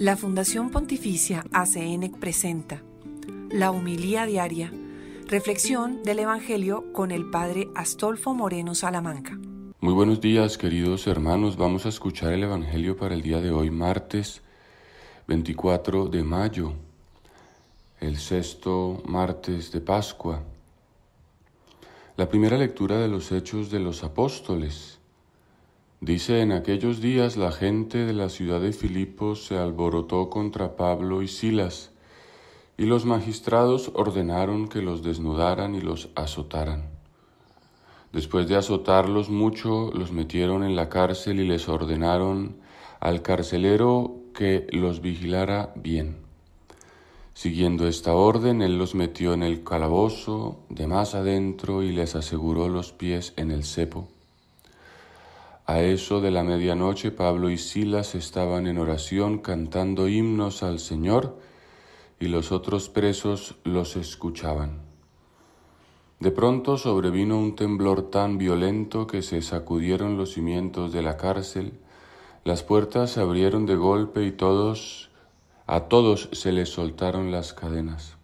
La Fundación Pontificia ACN presenta La Humilía Diaria, reflexión del Evangelio con el Padre Astolfo Moreno Salamanca. Muy buenos días queridos hermanos, vamos a escuchar el Evangelio para el día de hoy, martes 24 de mayo, el sexto martes de Pascua. La primera lectura de los Hechos de los Apóstoles Dice, en aquellos días la gente de la ciudad de Filipo se alborotó contra Pablo y Silas, y los magistrados ordenaron que los desnudaran y los azotaran. Después de azotarlos mucho, los metieron en la cárcel y les ordenaron al carcelero que los vigilara bien. Siguiendo esta orden, él los metió en el calabozo de más adentro y les aseguró los pies en el cepo. A eso de la medianoche Pablo y Silas estaban en oración cantando himnos al Señor y los otros presos los escuchaban. De pronto sobrevino un temblor tan violento que se sacudieron los cimientos de la cárcel, las puertas se abrieron de golpe y todos, a todos se les soltaron las cadenas.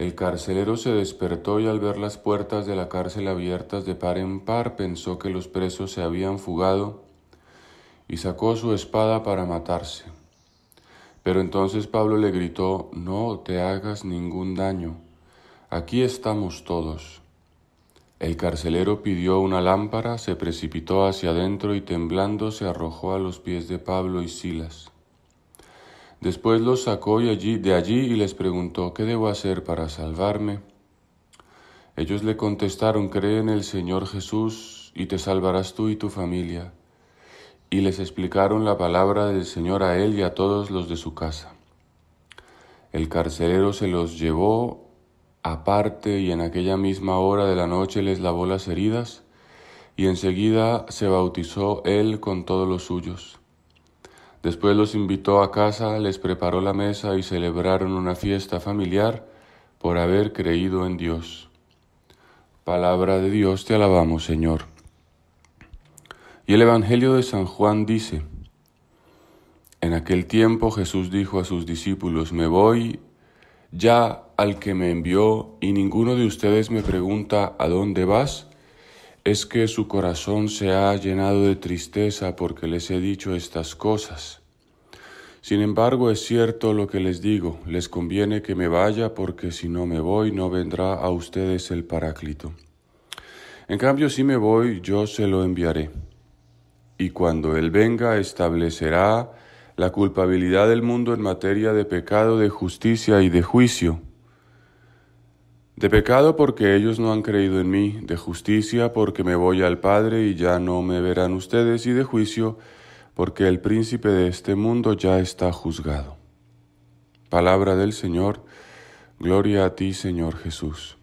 El carcelero se despertó y al ver las puertas de la cárcel abiertas de par en par pensó que los presos se habían fugado y sacó su espada para matarse. Pero entonces Pablo le gritó, No te hagas ningún daño, aquí estamos todos. El carcelero pidió una lámpara, se precipitó hacia adentro y temblando se arrojó a los pies de Pablo y Silas. Después los sacó de allí, de allí y les preguntó, ¿qué debo hacer para salvarme? Ellos le contestaron, cree en el Señor Jesús y te salvarás tú y tu familia. Y les explicaron la palabra del Señor a él y a todos los de su casa. El carcelero se los llevó aparte y en aquella misma hora de la noche les lavó las heridas y enseguida se bautizó él con todos los suyos. Después los invitó a casa, les preparó la mesa y celebraron una fiesta familiar por haber creído en Dios. Palabra de Dios, te alabamos, Señor. Y el Evangelio de San Juan dice, En aquel tiempo Jesús dijo a sus discípulos, Me voy ya al que me envió, y ninguno de ustedes me pregunta, ¿a dónde vas? es que su corazón se ha llenado de tristeza porque les he dicho estas cosas. Sin embargo, es cierto lo que les digo, les conviene que me vaya porque si no me voy no vendrá a ustedes el Paráclito. En cambio, si me voy, yo se lo enviaré. Y cuando Él venga, establecerá la culpabilidad del mundo en materia de pecado, de justicia y de juicio de pecado porque ellos no han creído en mí, de justicia porque me voy al Padre y ya no me verán ustedes, y de juicio porque el príncipe de este mundo ya está juzgado. Palabra del Señor, gloria a ti Señor Jesús.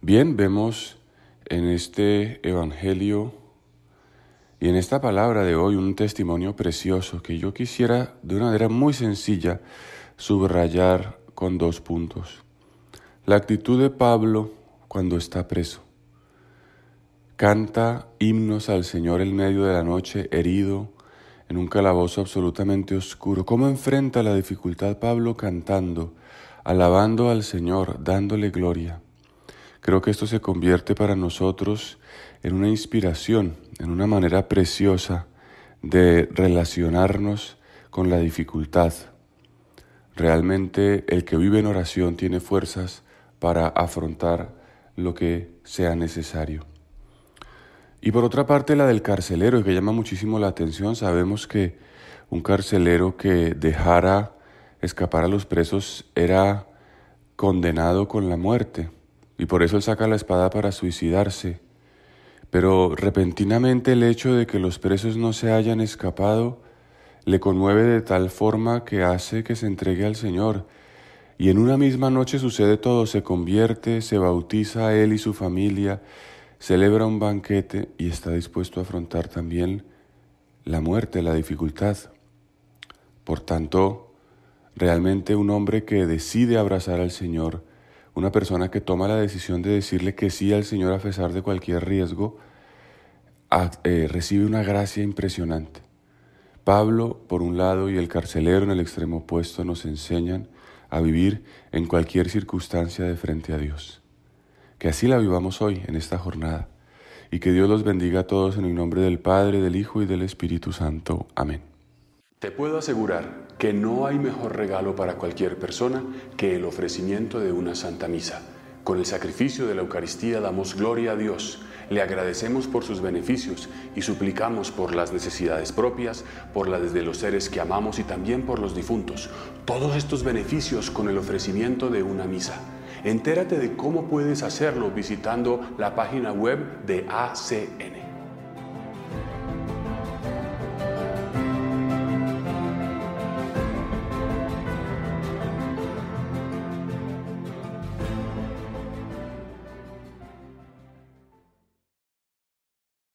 Bien, vemos en este Evangelio y en esta palabra de hoy un testimonio precioso que yo quisiera de una manera muy sencilla subrayar con dos puntos. La actitud de Pablo cuando está preso. Canta himnos al Señor en medio de la noche, herido, en un calabozo absolutamente oscuro. ¿Cómo enfrenta la dificultad Pablo cantando, alabando al Señor, dándole gloria? Creo que esto se convierte para nosotros en una inspiración, en una manera preciosa de relacionarnos con la dificultad. Realmente el que vive en oración tiene fuerzas para afrontar lo que sea necesario. Y por otra parte, la del carcelero, que llama muchísimo la atención. Sabemos que un carcelero que dejara escapar a los presos era condenado con la muerte, y por eso él saca la espada para suicidarse. Pero repentinamente el hecho de que los presos no se hayan escapado le conmueve de tal forma que hace que se entregue al Señor, y en una misma noche sucede todo, se convierte, se bautiza a él y su familia, celebra un banquete y está dispuesto a afrontar también la muerte, la dificultad. Por tanto, realmente un hombre que decide abrazar al Señor, una persona que toma la decisión de decirle que sí al Señor a pesar de cualquier riesgo, eh, recibe una gracia impresionante. Pablo, por un lado, y el carcelero en el extremo opuesto nos enseñan a vivir en cualquier circunstancia de frente a Dios. Que así la vivamos hoy, en esta jornada, y que Dios los bendiga a todos en el nombre del Padre, del Hijo y del Espíritu Santo. Amén. Te puedo asegurar que no hay mejor regalo para cualquier persona que el ofrecimiento de una Santa Misa. Con el sacrificio de la Eucaristía damos gloria a Dios le agradecemos por sus beneficios y suplicamos por las necesidades propias, por las de los seres que amamos y también por los difuntos. Todos estos beneficios con el ofrecimiento de una misa. Entérate de cómo puedes hacerlo visitando la página web de ACN.